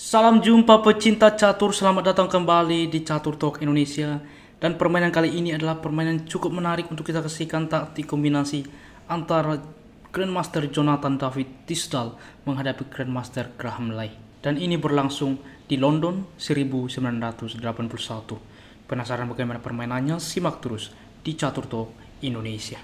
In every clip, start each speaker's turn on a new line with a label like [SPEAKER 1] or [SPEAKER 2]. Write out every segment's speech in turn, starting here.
[SPEAKER 1] Salam jumpa pecinta catur, selamat datang kembali di Catur Talk Indonesia. Dan permainan kali ini adalah permainan cukup menarik untuk kita kasihkan taktik kombinasi antara Grandmaster Jonathan David Tisdal menghadapi Grandmaster Graham Lai. Dan ini berlangsung di London 1981. Penasaran bagaimana permainannya? Simak terus di Catur Talk Indonesia.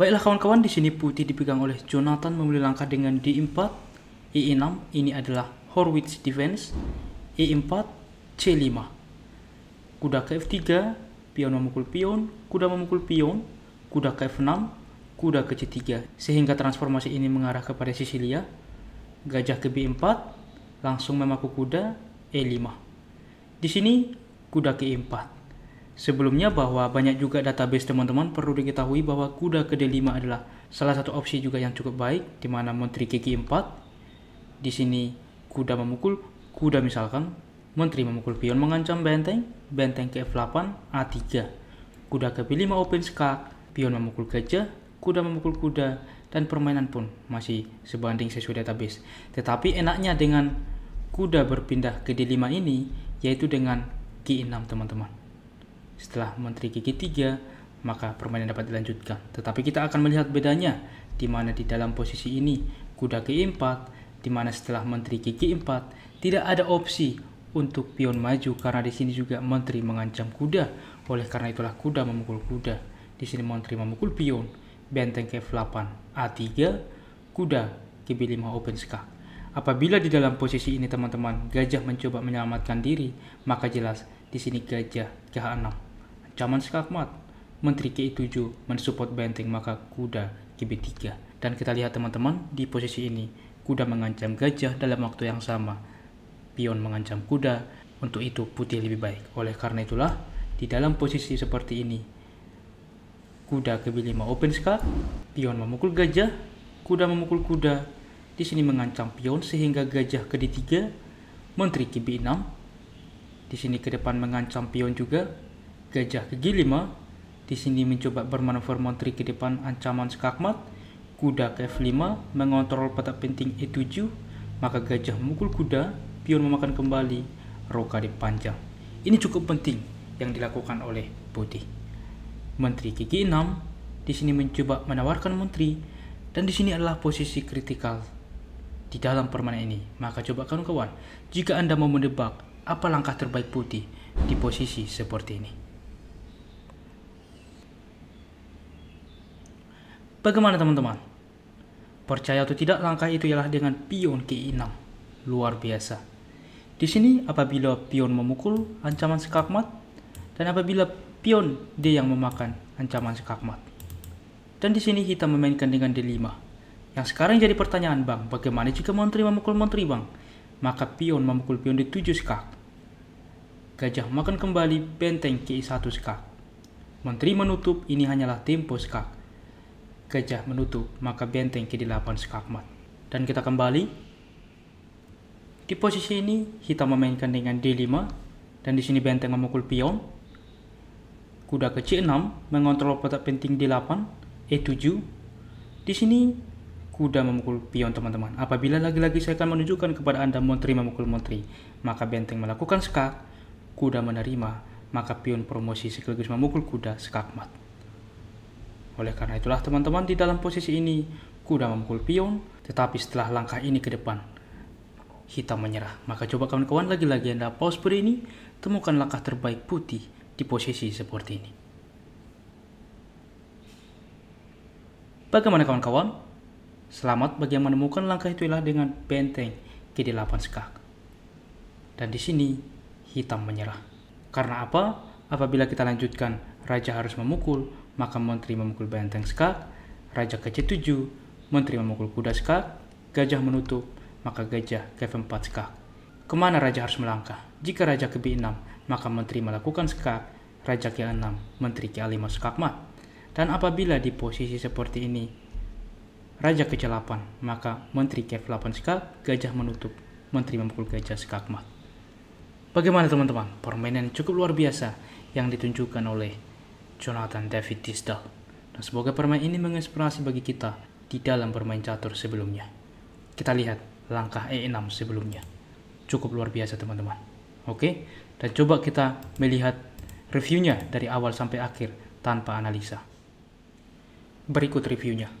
[SPEAKER 1] Baiklah kawan-kawan, di sini putih dipegang oleh Jonathan memilih langkah dengan D4, E6, e ini adalah Horwitz defense, E4, C5. Kuda ke F3, pion memukul pion, kuda memukul pion, kuda ke F6, kuda ke C3. Sehingga transformasi ini mengarah kepada Sicilia gajah ke B4, langsung memaku kuda E5. Di sini kuda ke E4. Sebelumnya bahwa banyak juga database teman-teman perlu diketahui bahwa kuda d 5 adalah salah satu opsi juga yang cukup baik di mana menteri kiki 4 di sini kuda memukul kuda misalkan menteri memukul pion mengancam benteng benteng ke F8 A3 kuda ke B5 open skak pion memukul gajah kuda memukul kuda dan permainan pun masih sebanding sesuai database tetapi enaknya dengan kuda berpindah ke D5 ini yaitu dengan G6 teman-teman setelah menteri gigi 3, maka permainan dapat dilanjutkan. Tetapi kita akan melihat bedanya, di mana di dalam posisi ini kuda G4, di mana setelah menteri gigi 4, tidak ada opsi untuk pion maju karena di sini juga menteri mengancam kuda. Oleh karena itulah kuda memukul kuda. Di sini menteri memukul pion, benteng F8, A3, kuda GB5 open skak. Apabila di dalam posisi ini teman-teman gajah mencoba menyelamatkan diri, maka jelas di sini gajah ke 6 Zaman skakmat, Menteri Ki7 mensupport benteng maka kuda kb 3 Dan kita lihat teman-teman, di posisi ini, kuda mengancam gajah dalam waktu yang sama. Pion mengancam kuda, untuk itu putih lebih baik. Oleh karena itulah, di dalam posisi seperti ini, kuda kb B5 open skak, pion memukul gajah, kuda memukul kuda, di sini mengancam pion sehingga gajah ke D3, menteri kb B6, di sini ke depan mengancam pion juga, Gajah kegi 5 di sini mencoba bermanuver menteri ke depan ancaman skakmat, kuda ke F5 mengontrol petak penting E7, maka gajah mukul kuda, pion memakan kembali, roka dipanjang. Ini cukup penting yang dilakukan oleh putih, Menteri g 6 di sini mencoba menawarkan menteri dan di sini adalah posisi kritikal di dalam permainan ini. Maka coba kawan-kawan, jika Anda mau mendebak apa langkah terbaik putih di posisi seperti ini. Bagaimana teman-teman? Percaya atau tidak, langkah itu ialah dengan pion ke 6 Luar biasa. Di sini, apabila pion memukul, ancaman sekakmat, dan apabila pion D yang memakan, ancaman sekakmat. Dan di sini kita memainkan dengan D5. Yang sekarang jadi pertanyaan bang, bagaimana jika menteri memukul menteri bang? Maka pion memukul pion D7 sekak. Gajah makan kembali benteng ke 1 sekak. Menteri menutup, ini hanyalah tempo sekak gajah menutup, maka benteng delapan skakmat. Dan kita kembali. Di posisi ini, hitam memainkan dengan D5, dan di sini benteng memukul pion. Kuda ke C6 mengontrol kotak penting D8, E7. Di sini, kuda memukul pion teman-teman. Apabila lagi-lagi saya akan menunjukkan kepada Anda montri memukul montri, maka benteng melakukan skak, kuda menerima, maka pion promosi sekaligus memukul kuda skakmat. Oleh karena itulah teman-teman di dalam posisi ini, kuda memukul pion, tetapi setelah langkah ini ke depan, hitam menyerah. Maka coba kawan-kawan lagi-lagi Anda pause seperti ini, temukan langkah terbaik putih di posisi seperti ini. Bagaimana kawan-kawan? Selamat bagi yang menemukan langkah itulah dengan benteng G8 skak. Dan di sini hitam menyerah. Karena apa? Apabila kita lanjutkan, raja harus memukul, maka menteri memukul benteng skak, raja ke C7, menteri memukul kuda skak, gajah menutup, maka gajah ke F4 skak. Kemana raja harus melangkah? Jika raja ke B6, maka menteri melakukan skak, raja ke 6, menteri ke a 5 skak mat. Dan apabila di posisi seperti ini, raja ke C8, maka menteri ke F8 skak, gajah menutup, menteri memukul gajah skak mat. Bagaimana teman-teman? Permainan cukup luar biasa yang ditunjukkan oleh Jonathan David Tisdale. Dan semoga permain ini menginspirasi bagi kita di dalam bermain catur sebelumnya. Kita lihat langkah E6 sebelumnya. Cukup luar biasa teman-teman. Oke, dan coba kita melihat reviewnya dari awal sampai akhir tanpa analisa. Berikut reviewnya.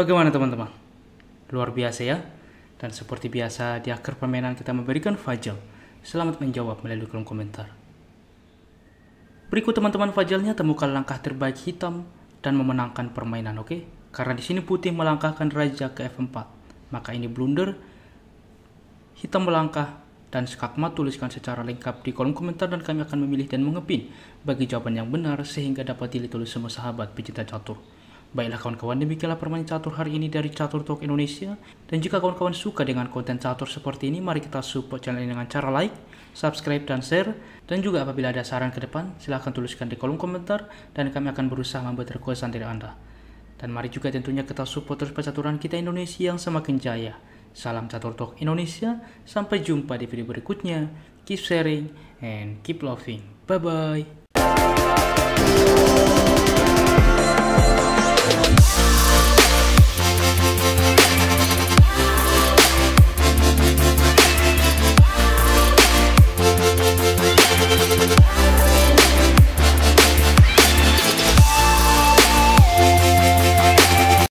[SPEAKER 1] Bagaimana teman-teman? Luar biasa ya. Dan seperti biasa, di akhir permainan kita memberikan fajal. Selamat menjawab melalui kolom komentar. Berikut teman-teman fajalnya temukan langkah terbaik hitam dan memenangkan permainan, oke? Okay? Karena di sini putih melangkahkan raja ke F4. Maka ini blunder. Hitam melangkah dan skakmat tuliskan secara lengkap di kolom komentar dan kami akan memilih dan mengepin bagi jawaban yang benar sehingga dapat dilihat oleh semua sahabat pecinta catur. Baiklah kawan-kawan, demikianlah permainan catur hari ini dari Catur Talk Indonesia. Dan jika kawan-kawan suka dengan konten catur seperti ini, mari kita support channel ini dengan cara like, subscribe, dan share. Dan juga apabila ada saran ke depan, silahkan tuliskan di kolom komentar, dan kami akan berusaha membuat requestan dari Anda. Dan mari juga tentunya kita support terus percaturan kita Indonesia yang semakin jaya. Salam Catur Talk Indonesia, sampai jumpa di video berikutnya. Keep sharing and keep loving. Bye-bye.